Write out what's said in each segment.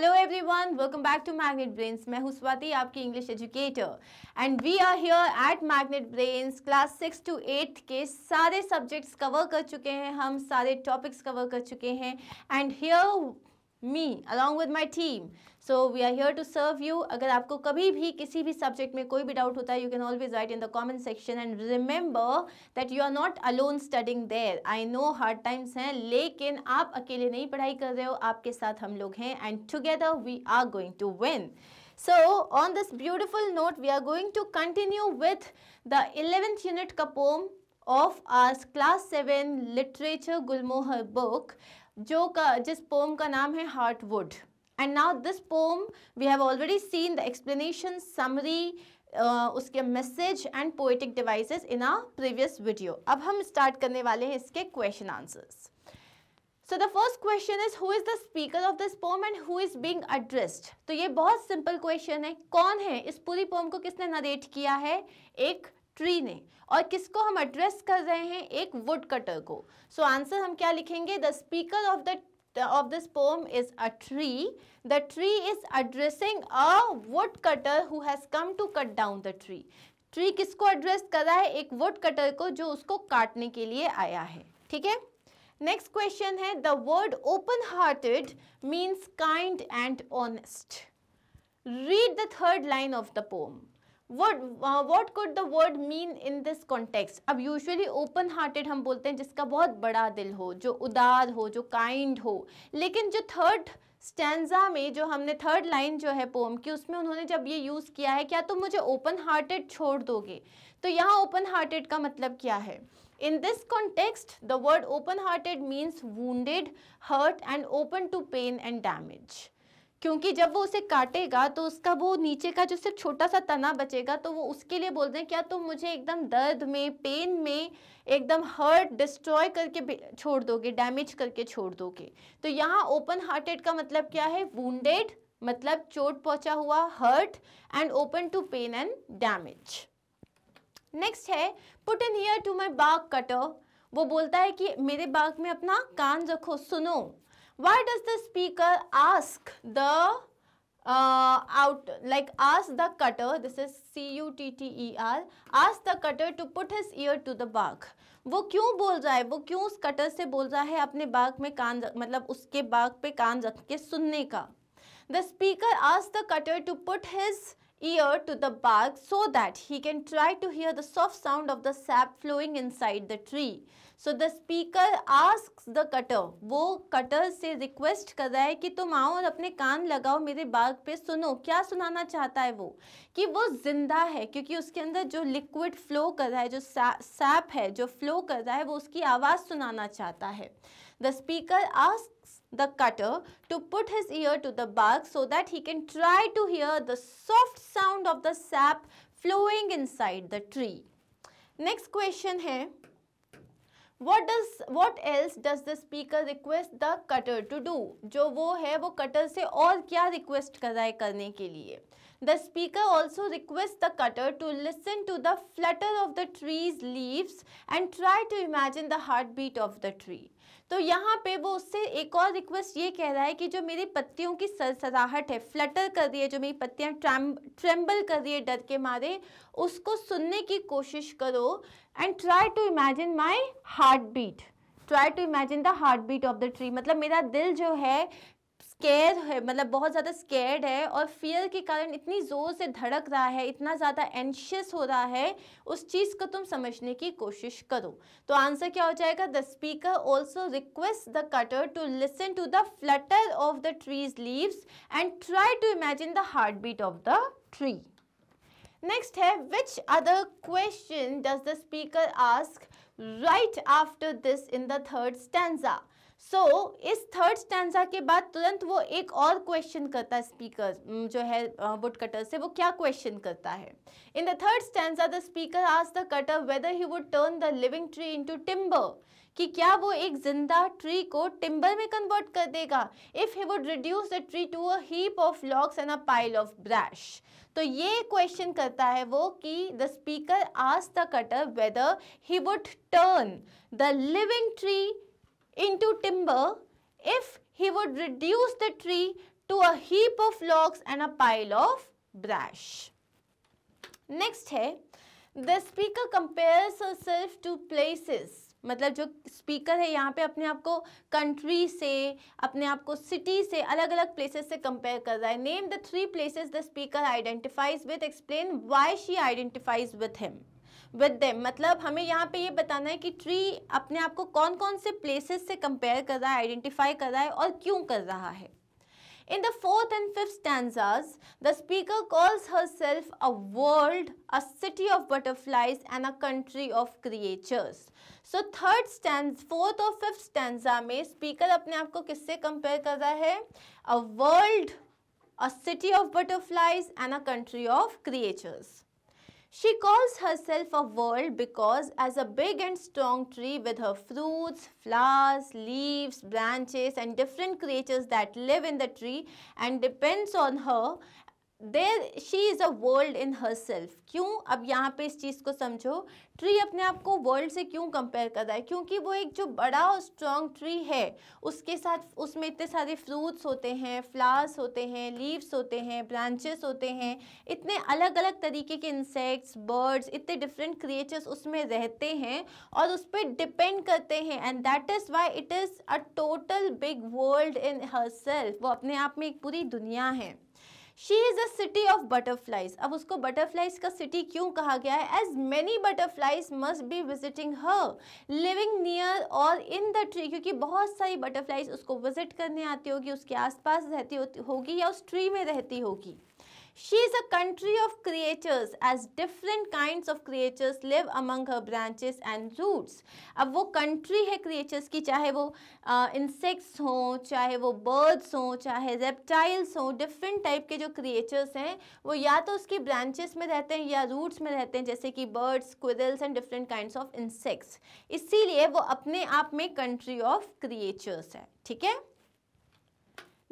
Hello everyone welcome back to Magnet Brains मैं हूं स्वाति आपकी English educator and we are here at Magnet Brains class six to eight के सारे subjects cover कर चुके हैं हम सारे टॉपिक्स कवर कर चुके हैं and here me along with my team so we are here to serve you अगर आपको कभी भी किसी भी सब्जेक्ट में कोई भी डाउट होता है you can always write in the comment section and remember that you are not alone studying there I know hard times हैं लेकिन आप अकेले नहीं पढ़ाई कर रहे हो आपके साथ हम लोग हैं and together we are going to win so on this beautiful note we are going to continue with the eleventh unit का poem of our class seven literature Gulmohar book जो का, जिस पोम का नाम है Heartwood and now this poem we have already seen the explanation summary उसके message and poetic devices in a previous video अब हम स्टार्ट करने वाले हैं इसके question answers so the first question is who is the speaker of this poem and who is being addressed तो ये बहुत सिंपल क्वेश्चन है कौन है इस पूरी पोम को किसने नरेट किया है एक ट्री ने और किसको हम एड्रेस कर रहे हैं एक वुड कटर को सो so आंसर हम क्या लिखेंगे the speaker of the of this poem is tree tree. The tree is addressing a woodcutter who has come to cut down the tree. Tree किसको एड्रेस कर रहा है एक वुड कटर को जो उसको काटने के लिए आया है ठीक है नेक्स्ट क्वेश्चन है the word open hearted means kind and honest read the third line of the poem what what could the word mean in this context अब यूजली ओपन हार्टेड हम बोलते हैं जिसका बहुत बड़ा दिल हो जो उदार हो जो काइंड हो लेकिन जो थर्ड स्टैंडा में जो हमने थर्ड लाइन जो है पोम की उसमें उन्होंने जब ये यूज़ किया है क्या तुम तो मुझे ओपन हार्टेड छोड़ दोगे तो यहाँ ओपन हार्टेड का मतलब क्या है in this context the word open hearted means wounded, hurt and open to pain and damage क्योंकि जब वो उसे काटेगा तो उसका वो नीचे का जो सिर्फ छोटा सा तना बचेगा तो वो उसके लिए बोलते हैं क्या तुम तो मुझे एकदम दर्द में पेन में एकदम हर्ट डिस्ट्रॉय करके छोड़ दोगे डैमेज करके छोड़ दोगे तो यहाँ ओपन हार्टेड का मतलब क्या है वेड मतलब चोट पहुंचा हुआ hurt and open to pain and damage next है put in here to my bark cutter वो बोलता है कि मेरे बाग में अपना कान रखो सुनो why does the speaker ask the uh out like ask the cutter this is c u t t e r ask the cutter to put his ear to the bark वो क्यों बोल रहा है वो क्यों उस कटर से बोल रहा है अपने बाग में कान मतलब उसके बाग पे कान रख के सुनने का द स्पीकर आज the cutter to put his ear to the bark so that he can try to hear the soft sound of the sap flowing inside the tree so the speaker ask the cutter वो cutter से request कर रहा है कि तुम आओ और अपने कान लगाओ मेरे बाग पे सुनो क्या सुनाना चाहता है वो कि वो जिंदा है क्योंकि उसके अंदर जो लिक्विड फ्लो कर रहा है जो सैप है जो फ्लो कर रहा है वो उसकी आवाज़ सुनाना चाहता है the speaker ask the cutter to put his ear to the bark so that he can try to hear the soft sound of the sap flowing inside the tree next question है What does what else does the speaker request the cutter to do? जो वो है वो cutter से और क्या request कर रहा है करने के लिए The speaker also requests the cutter to listen to the flutter of the tree's leaves and try to imagine the heartbeat of the tree. तो यहाँ पे वो उससे एक और रिक्वेस्ट ये कह रहा है कि जो मेरी पत्तियों की सरसराहट है फ्लटर कर रही है जो मेरी पत्तियाँ ट्रैम ट्रेम्बल कर रही है डर के मारे उसको सुनने की कोशिश करो and try to imagine my heartbeat try to imagine the heartbeat of the tree मतलब मेरा दिल जो है स्केयर है मतलब बहुत ज़्यादा स्केर्ड है और फियर के कारण इतनी ज़ोर से धड़क रहा है इतना ज़्यादा एनशियस हो रहा है उस चीज़ को तुम समझने की कोशिश करो तो आंसर क्या हो जाएगा the speaker also request the cutter to listen to the flutter of the trees leaves and try to imagine the heartbeat of the tree next है which other question does the speaker ask right after this in the third stanza so so, इस third stanza के बाद तुरंत वो एक और question करता है स्पीकर जो है वुड कटर से वो क्या क्वेश्चन करता है in the third stanza the speaker आज the cutter whether he would turn the living tree into timber कि क्या वो एक जिंदा ट्री को टिम्बर में कन्वर्ट कर देगा if he would reduce the tree to a heap of logs and a pile of brush तो ये क्वेश्चन करता है वो कि द स्पीकर आज the cutter whether he would turn the living tree into timber if he would reduce the tree to a heap of logs and a pile of brush. Next है the speaker compares herself to places मतलब जो speaker है यहाँ पे अपने आप को country से अपने आप को सिटी से अलग अलग प्लेसेस से कंपेयर कर रहा है name the three places the speaker identifies with explain why she identifies with him with them मतलब हमें यहाँ पे ये बताना है कि ट्री अपने आप को कौन कौन से प्लेसेस से कंपेयर कर रहा है आइडेंटिफाई कर रहा है और क्यों कर रहा है in the fourth and fifth stanza the speaker calls herself a world a city of butterflies and a country of creatures so third stanza fourth और फिफ्थ स्टैंडा में स्पीकर अपने आप को किससे कंपेयर कर रहा है a world a city of butterflies and a country of creatures She calls herself a world because as a big and strong tree with her fruits, flowers, leaves, branches and different creatures that live in the tree and depends on her there she is a world in herself क्यों अब यहाँ पे इस चीज़ को समझो tree अपने आप को वर्ल्ड से क्यों कंपेयर कर रहा है क्योंकि वो एक जो बड़ा और स्ट्रॉन्ग ट्री है उसके साथ उसमें इतने सारे फ्रूट्स होते हैं फ्लावर्स होते हैं लीव्स होते हैं ब्रांचेस होते हैं इतने अलग अलग तरीके के इंसेक्ट्स बर्ड्स इतने डिफरेंट क्रिएचर्स उसमें रहते हैं और उस पर डिपेंड करते हैं and that is why it is a total big world in herself वो अपने आप में एक पूरी दुनिया है she is a city of butterflies अब उसको बटरफ्लाइज का सिटी क्यों कहा गया है as many butterflies must be visiting her living near or in the tree क्योंकि बहुत सारी बटरफ्लाइज उसको विजिट करने आती होगी उसके आसपास रहती होती होगी या उस ट्री में रहती होगी She is a country of creatures as different kinds of creatures live among her branches and roots. ab wo country hai creatures ki chahe wo uh, insects ho chahe wo birds ho chahe reptiles ho different type ke jo creatures hain wo ya to uski branches mein rehte hain ya roots mein rehte hain jaise ki birds, squirrels and different kinds of insects. isliye wo apne aap mein country of creatures hai theek hai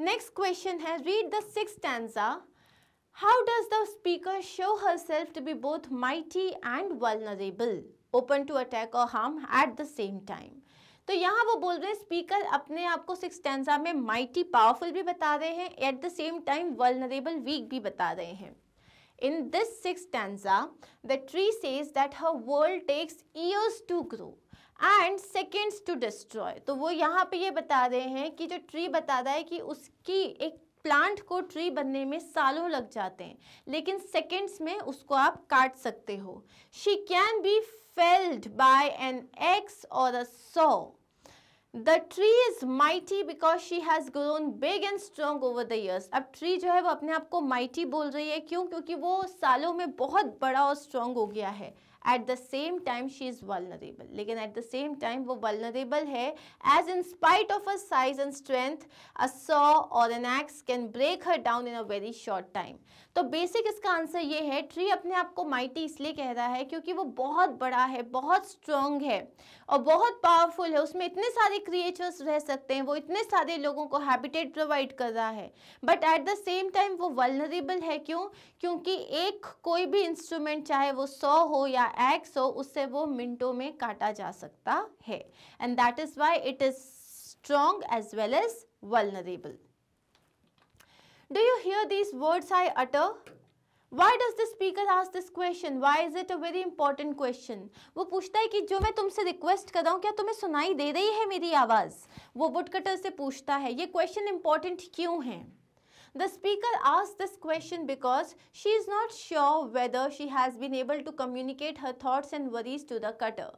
next question है read the six stanza How does the speaker show herself to be both mighty and vulnerable, open to attack or harm at the same time? तो यहाँ वो बोल रहे हैं speaker अपने आप को सिक्स सिक्सटेंजा में माइटी पावरफुल भी बता रहे हैं at the same time vulnerable weak भी बता रहे हैं in this six six stanza the tree says that her world takes years to grow and seconds to destroy तो वो यहाँ पे ये बता रहे हैं कि जो ट्री बता रहा है कि उसकी एक प्लांट को ट्री बनने में सालों लग जाते हैं लेकिन सेकेंड्स में उसको आप काट सकते हो she can be felled by an axe or a saw the tree is mighty because she has grown big and strong over the years अब ट्री जो है वो अपने आप को माइटी बोल रही है क्यों क्योंकि वो सालों में बहुत बड़ा और स्ट्रॉन्ग हो गया है at the same time she is vulnerable लेकिन एट द सेम टाइम वो वलनरेबल है as in spite of a size and strength a saw or an axe can break her down in a very short time तो basic इसका answer ये है tree अपने आप को माइटी इसलिए कह रहा है क्योंकि वो बहुत बड़ा है बहुत स्ट्रॉन्ग है और बहुत पावरफुल है उसमें इतने सारे क्रिएचर्स रह सकते हैं वो इतने सारे लोगों को हैबिटेट प्रोवाइड कर रहा है but at the same time वो वलनरेबल है क्यों क्योंकि एक कोई भी इंस्ट्रूमेंट चाहे वो सौ हो या एग सो उससे वो मिनटों में काटा जा सकता है and that is why it is strong as well as vulnerable do you hear these words I utter Why does the speaker ask this question? Why is it a very important question? वो पूछता है कि जो मैं तुमसे request कर रहा हूँ क्या तुम्हें सुनाई दे रही है मेरी आवाज़ वो वुड कटर से पूछता है ये क्वेश्चन इंपॉर्टेंट क्यों है The speaker asked this question because she is not sure whether she has been able to communicate her thoughts and worries to the cutter.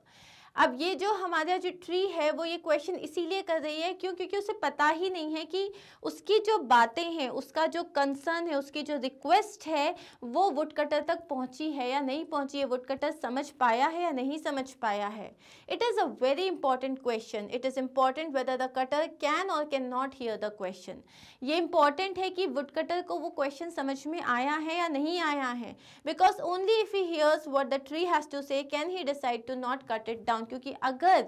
अब ये जो हमारा जो ट्री है वो ये क्वेश्चन इसीलिए कर रही है क्यों क्योंकि उसे पता ही नहीं है कि उसकी जो बातें हैं उसका जो कंसर्न है उसकी जो रिक्वेस्ट है वो वुड कटर तक पहुंची है या नहीं पहुंची है वुड कटर समझ पाया है या नहीं समझ पाया है it is a very important question it is important whether the cutter can or can not hear the question ये इंपॉर्टेंट है कि वुड कटर को वो क्वेश्चन समझ में आया है या नहीं आया है because only if he hears what the tree has to say can he decide to not cut it down down क्योंकि अगर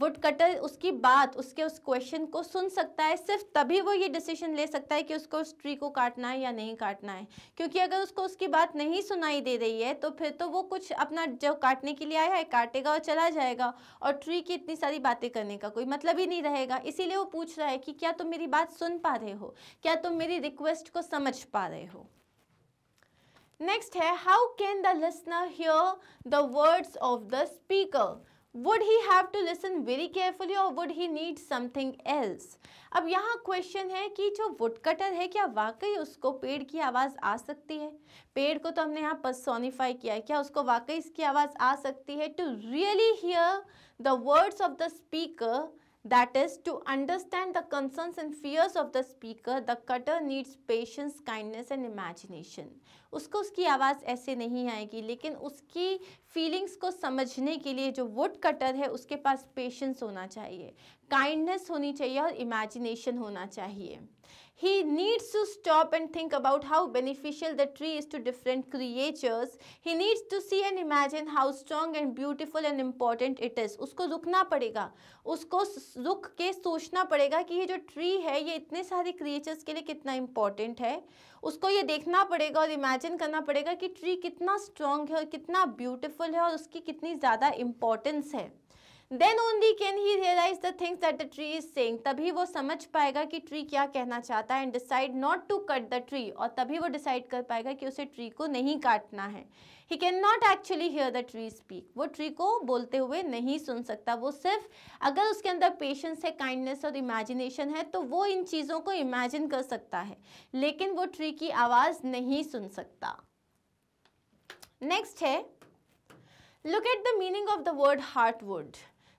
वुड कटर उसकी बात उसके उस क्वेश्चन को सुन सकता है सिर्फ तभी वो ये डिसीजन ले सकता है कि उसको उस ट्री को काटना है या नहीं काटना है क्योंकि अगर उसको उसकी बात नहीं सुनाई दे रही है तो फिर तो वो कुछ अपना जो काटने के लिए आया है काटेगा और चला जाएगा और ट्री की इतनी सारी बातें करने का कोई मतलब ही नहीं रहेगा इसीलिए वो पूछ रहा है कि क्या तुम मेरी बात सुन पा रहे हो क्या तुम मेरी रिक्वेस्ट को समझ पा रहे हो नेक्स्ट है how can the listener hear the words of the speaker would he have to listen very carefully or would he need something else अब यहाँ क्वेश्चन है कि जो वुड कटर है क्या वाकई उसको पेड़ की आवाज़ आ सकती है पेड़ को तो हमने यहाँ सोनीफाई किया है क्या उसको वाकई इसकी आवाज़ आ सकती है to really hear the words of the speaker That is, to understand the concerns and fears of the speaker, the cutter needs patience, kindness and imagination. usko uski awaaz aise nahi aayegi lekin uski feelings ko samajhne ke liye jo woodcutter है उसके पास patience होना चाहिए kindness होनी चाहिए और imagination होना चाहिए He needs to stop and think about how beneficial the tree is to different creatures. He needs to see and imagine how strong and beautiful and important it is. usko rukna padega usko ruk ke sochna padega ki ye jo tree hai ye itne sare creatures ke liye kitna important hai usko ye dekhna padega aur imagine karna padega ki tree kitna strong hai aur kitna beautiful hai aur uski kitni zyada importance hai then only can he realise the things that the tree is saying तभी वो समझ पाएगा कि tree क्या कहना चाहता है and decide not to cut the tree और तभी वो डिसाइड कर पाएगा कि उसे ट्री को नहीं काटना है he can not actually hear the tree speak वो ट्री को बोलते हुए नहीं सुन सकता वो सिर्फ अगर उसके अंदर पेशेंस है काइंडनेस और इमेजिनेशन है तो वो इन चीज़ों को इमेजिन कर सकता है लेकिन वो ट्री की आवाज़ नहीं सुन सकता नेक्स्ट है look at the meaning of the word heartwood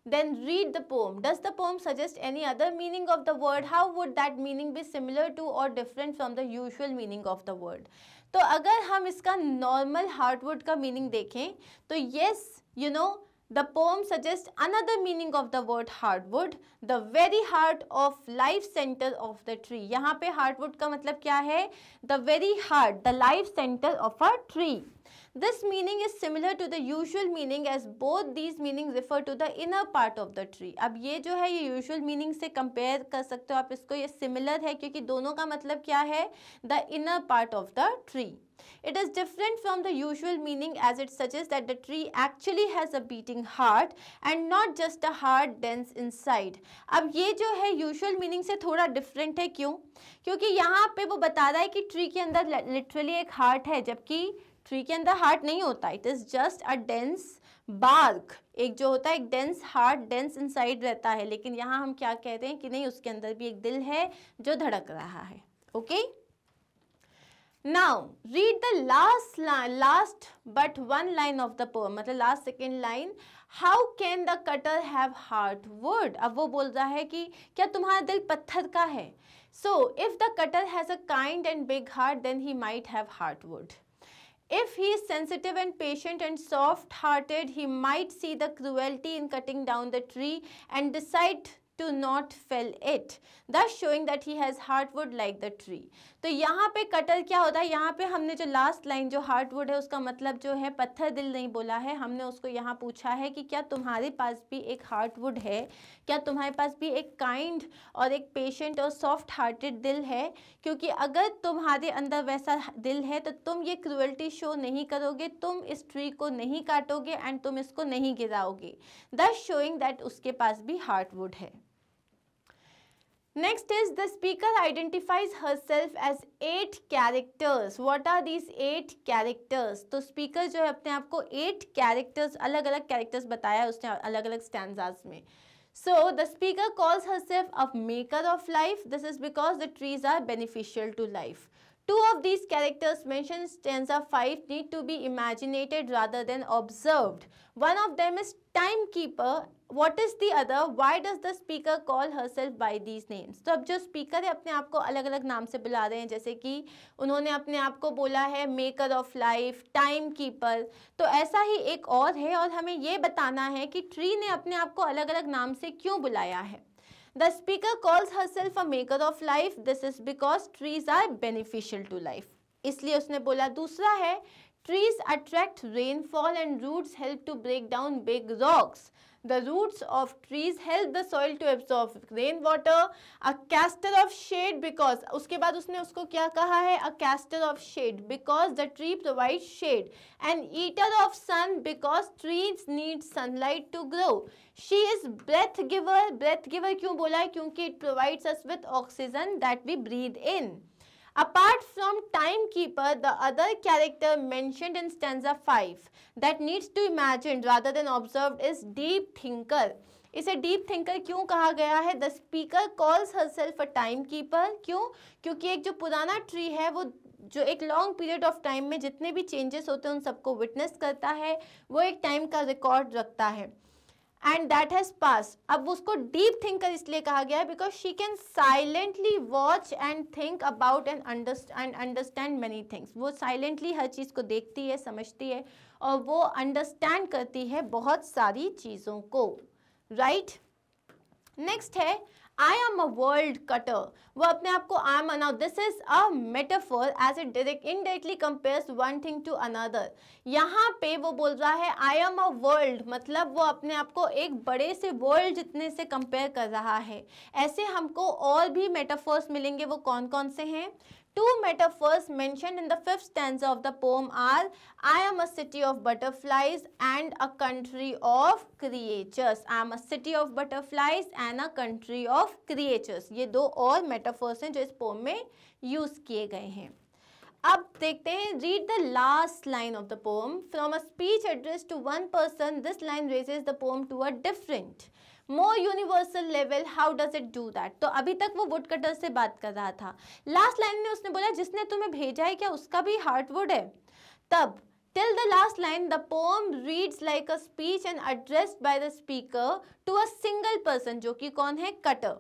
Then read the poem. Does the poem suggest any other meaning of the word? How would that meaning be similar to or different from the usual meaning of the word? तो अगर हम इसका normal hardwood का meaning देखें तो yes you know the poem suggest another meaning of the word heartwood the very heart of life centre of the tree यहाँ पे heartwood का मतलब क्या है the very heart the life centre of a tree This meaning is similar to the usual meaning as both these meanings refer to the inner part of the tree. अब ये जो है ये usual meaning से compare कर सकते हो आप इसको ये similar है क्योंकि दोनों का मतलब क्या है The inner part of the tree. It is different from the usual meaning as it suggests that the tree actually has a beating heart and not just a heart dense inside. अब ये जो है usual meaning से थोड़ा different है क्यों क्योंकि यहाँ पे वो बता रहा है कि tree के अंदर literally एक heart है जबकि थ्री के अंदर हार्ट नहीं होता it is just a dense bulk एक जो होता है एक डेंस हार्ट डेंस इनसाइड रहता है लेकिन यहाँ हम क्या कहते हैं कि नहीं उसके अंदर भी एक दिल है जो धड़क रहा है okay now read the last last but one line of the poem मतलब last second line how can the cutter have heartwood अब वो बोल रहा है कि क्या तुम्हारा दिल पत्थर का है so if the cutter has a kind and big heart then he might have heartwood If he is sensitive and patient and soft-hearted, he might see the cruelty in cutting down the tree and decide to not fell it, thus showing that he has hardwood like the tree. तो यहाँ पे cutter क्या होता है यहाँ पे हमने जो लास्ट लाइन जो वुड है उसका मतलब जो है पत्थर दिल नहीं बोला है हमने उसको यहाँ पूछा है कि क्या तुम्हारे पास भी एक वुड है क्या तुम्हारे पास भी एक काइंड और एक पेशेंट और सॉफ्ट हार्टेड दिल है क्योंकि अगर तुम्हारे अंदर वैसा दिल है तो तुम ये क्रुअल्टी शो नहीं करोगे तुम इस ट्री को नहीं काटोगे एंड तुम इसको नहीं गिराओगे दस शोइंग दैट उसके पास भी हार्टवुड है Next is the speaker identifies herself as eight characters. What are these eight characters? So speaker जो है अपने आप को eight characters अलग अलग characters बताया है उसने अलग अलग stanzas में So the speaker calls herself a maker of life. This is because the trees are beneficial to life. Two of these characters mentioned in stanza 5 need to be imaginated rather than observed. One of them is timekeeper what is the other why does the speaker call herself by these names तो अब जो speaker है अपने आप को अलग अलग नाम से बुला रहे हैं जैसे कि उन्होंने अपने आप को बोला है maker of life timekeeper तो ऐसा ही एक और है और हमें ये बताना है कि ट्री ने अपने आप को अलग अलग नाम से क्यों बुलाया है the speaker calls herself a maker of life this is because trees are beneficial to life इसलिए उसने बोला दूसरा है trees attract rainfall and roots help to break down big rocks The roots of trees help the soil to absorb rain water. A caster of shade because उसके बाद उसने उसको क्या कहा है A caster of shade because the tree provides shade. An eater of sun because trees need sunlight to grow. She is breath giver. Breath giver क्यों बोला है क्योंकि it provides us with oxygen that we breathe in. Apart from timekeeper, the other character mentioned in stanza 5 that needs to imagine rather than observed is deep thinker. इसे deep thinker क्यों कहा गया है the speaker calls herself a timekeeper क्यों क्योंकि एक जो पुराना ट्री है वो जो एक लॉन्ग पीरियड ऑफ टाइम में जितने भी चेंजेस होते हैं उन सबको विटनेस करता है वो एक टाइम का रिकॉर्ड रखता है एंड दैट हैज पास अब उसको डीप थिंकर इसलिए कहा गया है because she can silently watch and think about and and understand many things वो साइलेंटली हर चीज़ को देखती है समझती है और वो अंडरस्टैंड करती है बहुत सारी चीज़ों को राइट right? नेक्स्ट है I am a world cutter वो अपने आप को आई एम अनाउ this is a metaphor as it direct indirectly compares one thing to another यहाँ पे वो बोल रहा है आई एम अ वर्ल्ड मतलब वो अपने आप को एक बड़े से वर्ल्ड जितने से कंपेयर कर रहा है ऐसे हमको और भी मेटाफोर्स मिलेंगे वो कौन कौन से हैं Two metaphors mentioned in the fifth stanza of the poem are I am a city of butterflies and a country of creatures. I am a city of butterflies and a country of creatures. ये दो और metaphors हैं जो इस poem में use किए गए हैं अब देखते हैं the last line of the poem. From a speech addressed to one person, this line raises the poem to a different. More universal level how does it do that तो अभी तक वो वुड कटर से बात कर रहा था last line में उसने बोला जिसने तुम्हें भेजा है क्या उसका भी हार्ट वुड है तब till the last line the poem reads like a speech and addressed by the speaker to a single person जो कि कौन है cutter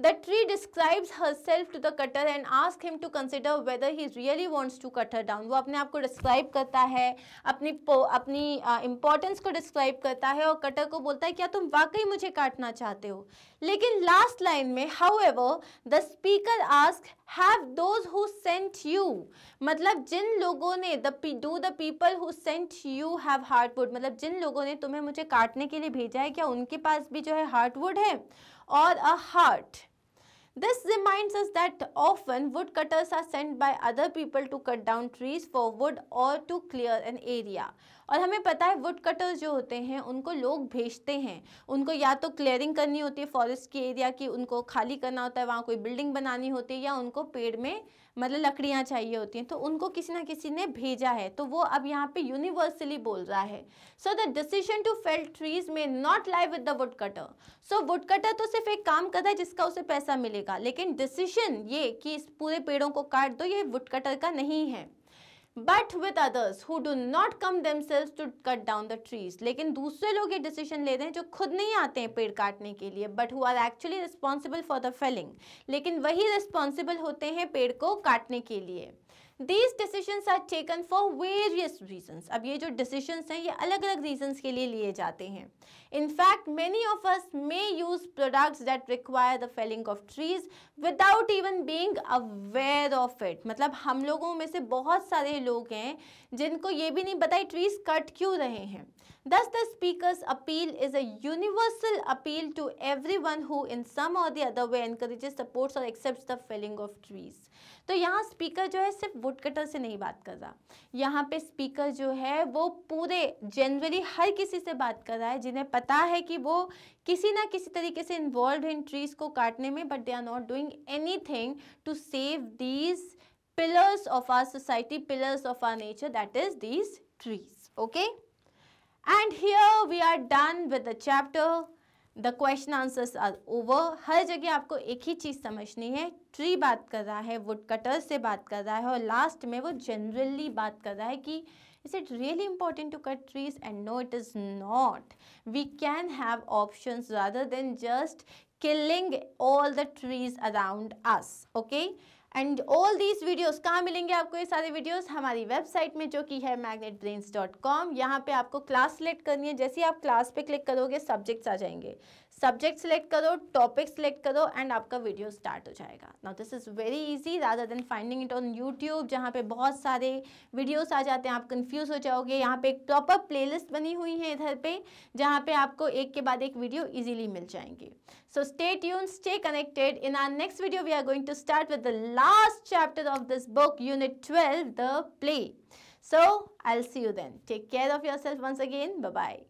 the tree describes herself to the cutter and ask him to consider whether he really wants to cutter down वो अपने आप को describe करता है अपनी अपनी इंपॉर्टेंस uh, को डिस्क्राइब करता है और कटर को बोलता है क्या तुम वाकई मुझे काटना चाहते हो लेकिन लास्ट लाइन में however the speaker ask have those who sent you मतलब जिन लोगों ने दी do the people who sent you have heartwood मतलब जिन लोगों ने तुम्हें मुझे काटने के लिए भेजा है क्या उनके पास भी जो है हार्टवुड है or a heart. This reminds us that often woodcutters are sent by other people to cut down trees for wood or to clear an area. और हमें पता है वुड कटर्स जो होते हैं उनको लोग भेजते हैं उनको या तो क्लियरिंग करनी होती है फॉरेस्ट के एरिया की उनको खाली करना होता है वहाँ कोई बिल्डिंग बनानी होती है या उनको पेड़ में मतलब लकड़ियाँ चाहिए होती हैं तो उनको किसी ना किसी ने भेजा है तो वो अब यहाँ पे यूनिवर्सली बोल रहा है so the decision to fell trees may not lie with the woodcutter so woodcutter तो सिर्फ एक काम कर रहा है जिसका उसे पैसा मिलेगा लेकिन डिसीजन ये कि इस पूरे पेड़ों को काट दो ये वुड कटर का नहीं है but with others who do not come themselves to cut down the trees लेकिन दूसरे लोग ये डिसीजन लेते हैं जो खुद नहीं आते हैं पेड़ काटने के लिए but who are actually responsible for the felling लेकिन वही रिस्पॉन्सिबल होते हैं पेड़ को काटने के लिए these decisions are taken for various reasons अब ये जो डिसीजन हैं ये अलग अलग रीजन्स के लिए लिए जाते हैं in fact many of us may use products that require the felling of trees without even being aware of it मतलब हम लोगों में से बहुत सारे लोग हैं जिनको ये भी नहीं पता ट्रीज कट क्यों रहे हैं thus the speaker's appeal is a universal appeal to everyone who in some or the other way encourages supports or accepts the felling of trees तो यहाँ स्पीकर जो है सिर्फ वुड कटर से नहीं बात कर रहा यहाँ पे स्पीकर जो है वो पूरे जनरली हर किसी से बात कर रहा है जिन्हें पता है कि वो किसी ना किसी तरीके से इन्वॉल्व इन ट्रीज को काटने में but they are not doing anything to save these pillars of our society pillars of our nature that is these trees okay and here we are done with the chapter the question answers are over हर जगह आपको एक ही चीज़ समझनी है tree बात कर रहा है वुड कटर्स से बात कर रहा है और लास्ट में वो जनरली बात कर रहा है कि is it really important to cut trees and no it is not we can have option rather than just killing all the trees around us okay and all these videos कहाँ मिलेंगे आपको ये सारे वीडियोस हमारी website में जो कि है मैग्नेट ब्रेन्स डॉट कॉम यहाँ पर आपको क्लास सेलेक्ट करनी है जैसे ही आप क्लास पे क्लिक करोगे सब्जेक्ट्स आ जाएंगे सब्जेक्ट सेलेक्ट करो टॉपिक सेलेक्ट करो एंड आपका वीडियो स्टार्ट हो जाएगा now this is very easy rather than finding it on YouTube जहाँ पे बहुत सारे वीडियोस आ जाते हैं आप कंफ्यूज हो जाओगे यहाँ पे एक प्रॉपर प्लेलिस्ट बनी हुई है इधर पे जहाँ पे आपको एक के बाद एक वीडियो ईजिली मिल जाएंगे so stay tuned stay connected in our next video we are going to start with the last chapter of this book unit twelve the play So, I'll see you then. Take care of yourself once again. Bye-bye.